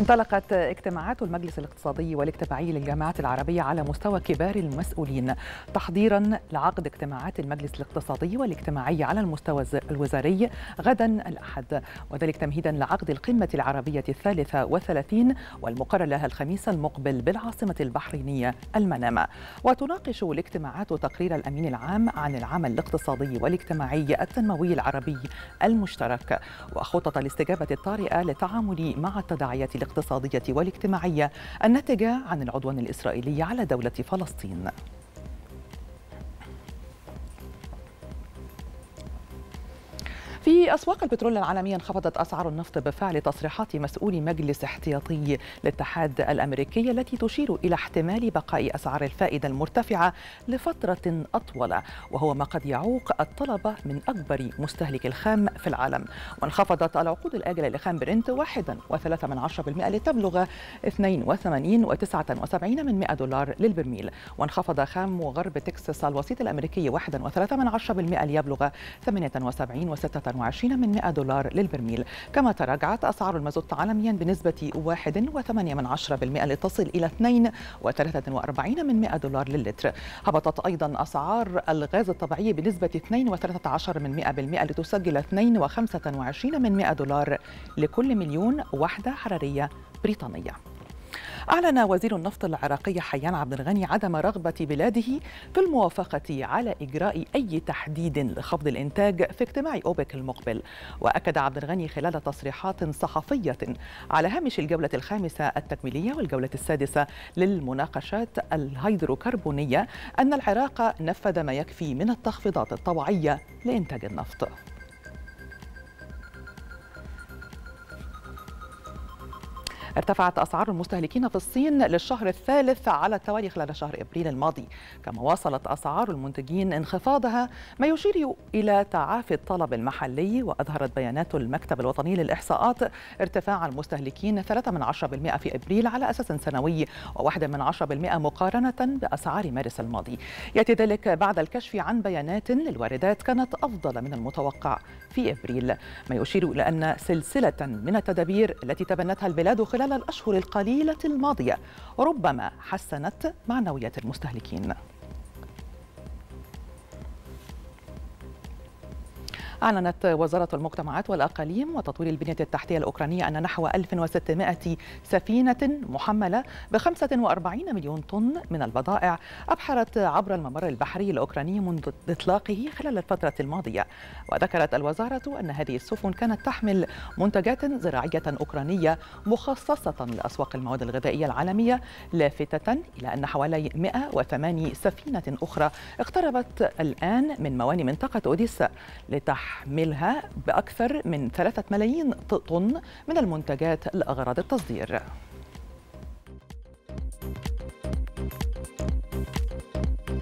انطلقت اجتماعات المجلس الاقتصادي والاجتماعي للجامعات العربية على مستوى كبار المسؤولين تحضيرا لعقد اجتماعات المجلس الاقتصادي والاجتماعي على المستوى الوزاري غدا الأحد وذلك تمهيدا لعقد القمة العربية الثالثة والثلاثين والمقرر لها الخميس المقبل بالعاصمة البحرينية المنامة وتناقش الاجتماعات تقرير الأمين العام عن العمل الاقتصادي والاجتماعي التنموي العربي المشترك وخطط الاستجابة الطارئة للتعامل مع التداعيات الاقتصادية والاجتماعية الناتجة عن العدوان الإسرائيلي على دولة فلسطين في أسواق البترول العالمية انخفضت أسعار النفط بفعل تصريحات مسؤول مجلس احتياطي الاتحاد الأمريكي التي تشير إلى احتمال بقاء أسعار الفائدة المرتفعة لفترة أطول وهو ما قد يعوق الطلب من أكبر مستهلك الخام في العالم وانخفضت العقود الآجلة لخام برنت واحدا وثلاثة من عشرة بالمئة لتبلغ 82.79 وتسعة وسبعين من 100 دولار للبرميل وانخفض خام وغرب تكساس الوسيط الأمريكي واحدا وثلاثة من عشرة بالمئة ليبلغ 78 وستة وعشرين من 100 دولار للبرميل كما تراجعت أسعار المازوت عالميا بنسبة 1.8% لتصل إلى 2.43 من 100 دولار للتر هبطت أيضا أسعار الغاز الطبيعي بنسبة 2.13 من لتسجل 2.25 من 100 دولار لكل مليون وحدة حرارية بريطانية أعلن وزير النفط العراقي حيان عبد الغني عدم رغبة بلاده في الموافقة على إجراء أي تحديد لخفض الإنتاج في اجتماع أوبك المقبل وأكد عبد الغني خلال تصريحات صحفية على هامش الجولة الخامسة التكميلية والجولة السادسة للمناقشات الهيدروكربونية أن العراق نفذ ما يكفي من التخفيضات الطوعية لإنتاج النفط ارتفعت أسعار المستهلكين في الصين للشهر الثالث على التوالي خلال شهر إبريل الماضي كما واصلت أسعار المنتجين انخفاضها ما يشير إلى تعافي الطلب المحلي وأظهرت بيانات المكتب الوطني للإحصاءات ارتفاع المستهلكين 3 من في إبريل على أساس سنوي و1 من مقارنة بأسعار مارس الماضي يأتي ذلك بعد الكشف عن بيانات للواردات كانت أفضل من المتوقع في إبريل ما يشير إلى أن سلسلة من التدابير التي تبنتها البلاد خلال خلال الأشهر القليلة الماضية ربما حسنت معنويات المستهلكين أعلنت وزارة المجتمعات والأقاليم وتطوير البنية التحتية الأوكرانية أن نحو 1600 سفينة محملة ب 45 مليون طن من البضائع أبحرت عبر الممر البحري الأوكراني منذ إطلاقه خلال الفترة الماضية وذكرت الوزارة أن هذه السفن كانت تحمل منتجات زراعية أوكرانية مخصصة لأسواق المواد الغذائية العالمية لافتة إلى أن حوالي 108 سفينة أخرى اقتربت الآن من مواني منطقة أوديسا لتح تحملها بأكثر من 3 ملايين طن من المنتجات لأغراض التصدير